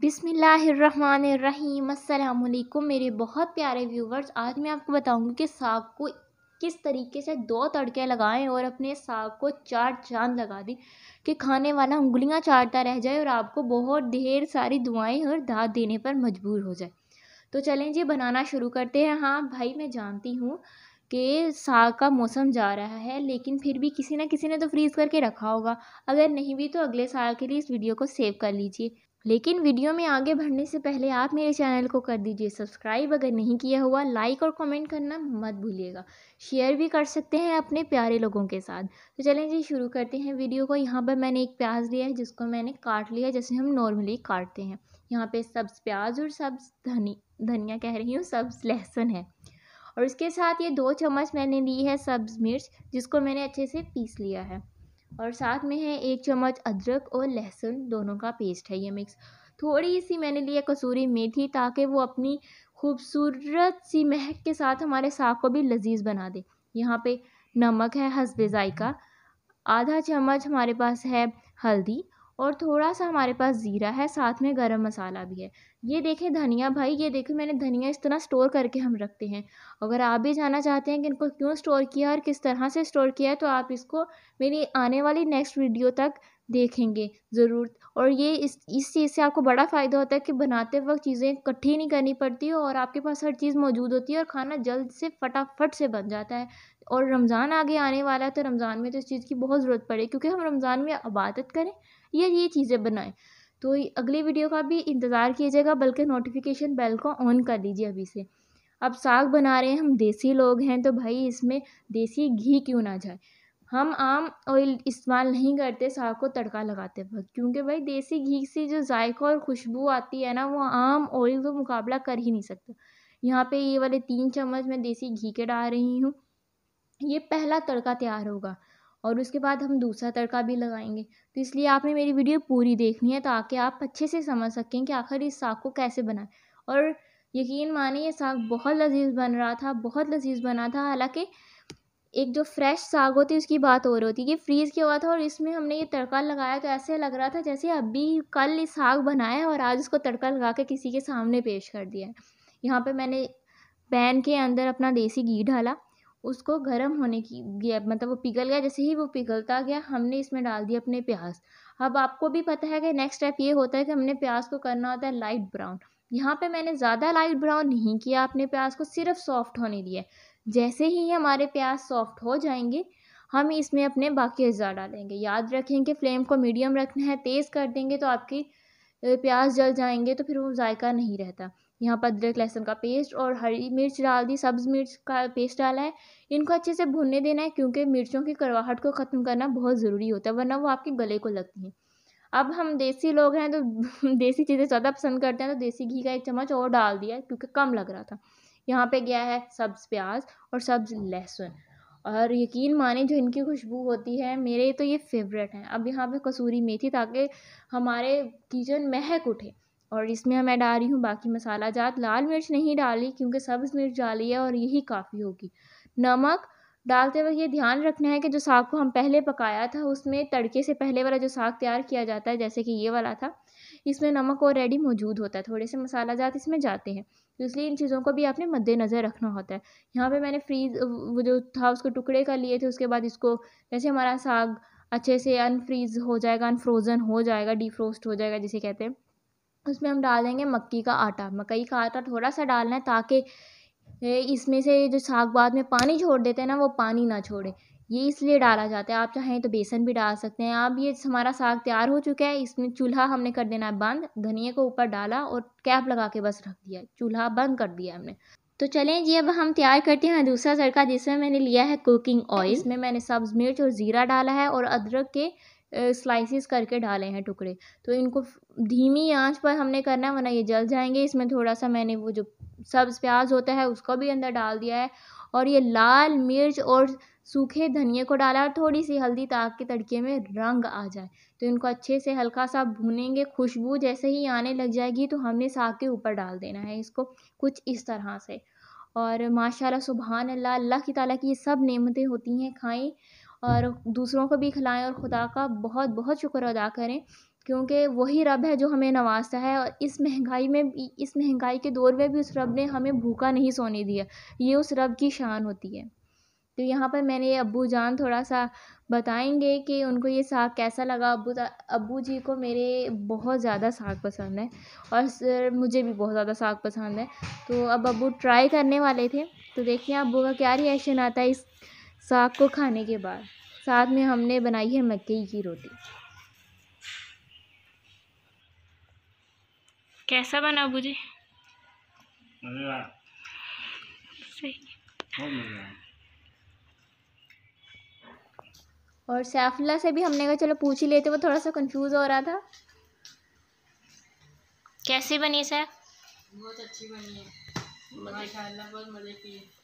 बिसमीम् रहीकुम मेरे बहुत प्यारे व्यूवर्स आज मैं आपको बताऊंगी कि साग को किस तरीके से दो तड़के लगाएं और अपने साग को चार चांद लगा दें कि खाने वाला उंगलियां चाटता रह जाए और आपको बहुत ढेर सारी दुआएं और दाद देने पर मजबूर हो जाए तो चलें जी बनाना शुरू करते हैं हाँ भाई मैं जानती हूँ कि साग का मौसम जा रहा है लेकिन फिर भी किसी ना किसी ने तो फ्रीज़ करके रखा होगा अगर नहीं भी तो अगले साल के लिए इस वीडियो को सेव कर लीजिए लेकिन वीडियो में आगे बढ़ने से पहले आप मेरे चैनल को कर दीजिए सब्सक्राइब अगर नहीं किया हुआ लाइक और कमेंट करना मत भूलिएगा शेयर भी कर सकते हैं अपने प्यारे लोगों के साथ तो चलें जी शुरू करते हैं वीडियो को यहाँ पर मैंने एक प्याज लिया है जिसको मैंने काट लिया जैसे हम नॉर्मली काटते हैं यहाँ पर सब्ज़ प्याज और सब्ज़ धनी धनिया कह रही हूँ सब्ज़ लहसुन है और इसके साथ ये दो चम्मच मैंने ली है सब्ज़ मिर्च जिसको मैंने अच्छे से पीस लिया है और साथ में है एक चम्मच अदरक और लहसुन दोनों का पेस्ट है ये मिक्स थोड़ी सी मैंने लिया कसूरी मेथी ताकि वो अपनी खूबसूरत सी महक के साथ हमारे साग को भी लजीज बना दे यहाँ पे नमक है हसबाई का आधा चम्मच हमारे पास है हल्दी और थोड़ा सा हमारे पास ज़ीरा है साथ में गरम मसाला भी है ये देखें धनिया भाई ये देखें मैंने धनिया इस तरह स्टोर करके हम रखते हैं अगर आप भी जानना चाहते हैं कि इनको क्यों स्टोर किया और किस तरह से स्टोर किया है तो आप इसको मेरी आने वाली नेक्स्ट वीडियो तक देखेंगे ज़रूर और ये इस इस चीज़ से आपको बड़ा फ़ायदा होता है कि बनाते वक्त चीज़ें इकट्ठी नहीं करनी पड़ती और आपके पास हर चीज़ मौजूद होती है और खाना जल्द से फटाफट से बन जाता है और रमज़ान आगे आने वाला है तो रमज़ान में तो इस चीज़ की बहुत ज़रूरत पड़े क्योंकि हम रमज़ान में इबादत करें या ये चीज़ें बनाएँ तो अगली वीडियो का भी इंतज़ार कीजिएगा बल्कि नोटिफिकेशन बेल को ऑन कर दीजिए अभी से अब साग बना रहे हैं हम देसी लोग हैं तो भाई इसमें देसी घी क्यों ना जाए हम आम ऑयल इस्तेमाल नहीं करते साग को तड़का लगाते वक्त क्योंकि भाई देसी घी से जो जायका और खुशबू आती है ना वो आम ऑयल का मुकाबला कर ही नहीं सकता यहाँ पे ये वाले तीन चम्मच मैं देसी घी के डाल रही हूँ ये पहला तड़का तैयार होगा और उसके बाद हम दूसरा तड़का भी लगाएंगे तो इसलिए आपने मेरी वीडियो पूरी देखनी है ताकि आप अच्छे से समझ सकें कि आखिर इस साग को कैसे बनाएं और यकीन माने ये साग बहुत लजीज बन रहा था बहुत लजीज बना था हालांकि एक जो फ्रेश साग होती है उसकी बात हो रही होती है ये फ्रीज़ किया हुआ था और इसमें हमने ये तड़का लगाया तो ऐसे लग रहा था जैसे अभी कल ये साग बनाया और आज उसको तड़का लगा के किसी के सामने पेश कर दिया है यहाँ पर मैंने पैन के अंदर अपना देसी घी डाला उसको गर्म होने की गया मतलब वो पिघल गया जैसे ही वो पिघलता गया हमने इसमें डाल दिया अपने प्याज अब आपको भी पता है कि नेक्स्ट स्टेप ये होता है कि हमने प्याज को करना होता है लाइट ब्राउन यहाँ पे मैंने ज़्यादा लाइट ब्राउन नहीं किया अपने प्याज को सिर्फ सॉफ्ट होने दिया जैसे ही हमारे प्याज सॉफ्ट हो जाएंगे हम इसमें अपने बाकी अज़ा डालेंगे याद रखें कि फ्लेम को मीडियम रखना है तेज़ कर देंगे तो आपकी प्याज जल जाएंगे तो फिर वो जायका नहीं रहता यहाँ पर अदरक लहसुन का पेस्ट और हरी मिर्च डाल दी सब्ज़ मिर्च का पेस्ट डाला है इनको अच्छे से भुनने देना है क्योंकि मिर्चों की करवाहट को ख़त्म करना बहुत ज़रूरी होता है वरना वो आपके गले को लगती हैं अब हम देसी लोग हैं तो देसी चीज़ें ज़्यादा पसंद करते हैं तो देसी घी का एक चम्मच और डाल दिया क्योंकि कम लग रहा था यहाँ पे गया है सब्ज़ प्याज और सब्ज़ हाँ। लहसुन और यकीन माने जो इनकी खुशबू होती है मेरे तो ये फेवरेट हैं अब यहाँ पे कसूरी मेथी ताकि हमारे किचन महक उठे और इसमें मैं डाल रही हूँ बाकी मसाला जात लाल मिर्च नहीं डाली क्योंकि सब्ज़ मिर्च डाली है और यही काफ़ी होगी नमक डालते वक्त ये ध्यान रखना है कि जो साग को हम पहले पकाया था उसमें तड़के से पहले वाला जो साग तैयार किया जाता है जैसे कि ये वाला था इसमें नमक ऑलरेडी मौजूद होता है थोड़े से मसाला जात इसमें जाते हैं तो इसलिए इन चीज़ों को भी आपने मद्देनज़र रखना होता है यहाँ पे मैंने फ्रीज वो जो था उसको टुकड़े कर लिए थे उसके बाद इसको जैसे हमारा साग अच्छे से अनफ्रीज हो जाएगा अनफ्रोज़न हो जाएगा डिफ्रोस्ट हो जाएगा जिसे कहते हैं उसमें हम डाल देंगे मक्की का आटा मकई का आटा थोड़ा सा डालना है ताकि इसमें से जो साग बाद में पानी छोड़ देते हैं ना वो पानी ना छोड़े ये इसलिए डाला जाता है आप चाहें तो बेसन भी डाल सकते हैं अब ये हमारा साग तैयार हो चुका है इसमें चूल्हा हमने कर देना है बंद धनिया को ऊपर डाला और कैप लगा के बस रख दिया चूल्हा बंद कर दिया हमने तो चलें जी अब हम तैयार करते हैं दूसरा सड़का जिसमें मैंने लिया है कुकिंग ऑयल इसमें मैंने सब्ज़ मिर्च और ज़ीरा डाला है और अदरक के स्लाइसिस करके डाले हैं टुकड़े तो इनको धीमी आंच पर हमने करना है वरना ये जल जाएंगे इसमें थोड़ा सा मैंने वो जो सब्ज़ प्याज होता है उसको भी अंदर डाल दिया है और ये लाल मिर्च और सूखे धनिए को डाला और थोड़ी सी हल्दी ताकि तड़के में रंग आ जाए तो इनको अच्छे से हल्का सा भूनेंगे खुशबू जैसे ही आने लग जाएगी तो हमने साग के ऊपर डाल देना है इसको कुछ इस तरह से और माशाल्लाह सुबहान अल्लाह अल्लाह की ताला की ये सब नेमतें होती हैं खाएं और दूसरों को भी खिलाएं और खुदा का बहुत बहुत शुक्र अदा करें क्योंकि वही रब है जो हमें नवाजता है और इस महंगाई में इस महंगाई के दौर में भी उस रब ने हमें भूखा नहीं सोने दिया ये उस रब की शान होती है तो यहाँ पर मैंने अबू जान थोड़ा सा बताएंगे कि उनको ये साग कैसा लगा अबू अबू जी को मेरे बहुत ज़्यादा साग पसंद है और सर मुझे भी बहुत ज़्यादा साग पसंद है तो अब अबू ट्राई करने वाले थे तो देखिए अबू का क्या रिएक्शन आता है इस साग को खाने के बाद साथ में हमने बनाई है मक्के की रोटी कैसा बना अबू जी सही और सैफुल्ला से भी हमने कहा चलो पूछ ही लेते वो थोड़ा सा कंफ्यूज हो रहा था कैसी बनी सर बहुत अच्छी बनी है माशाल्लाह बहुत मज़े की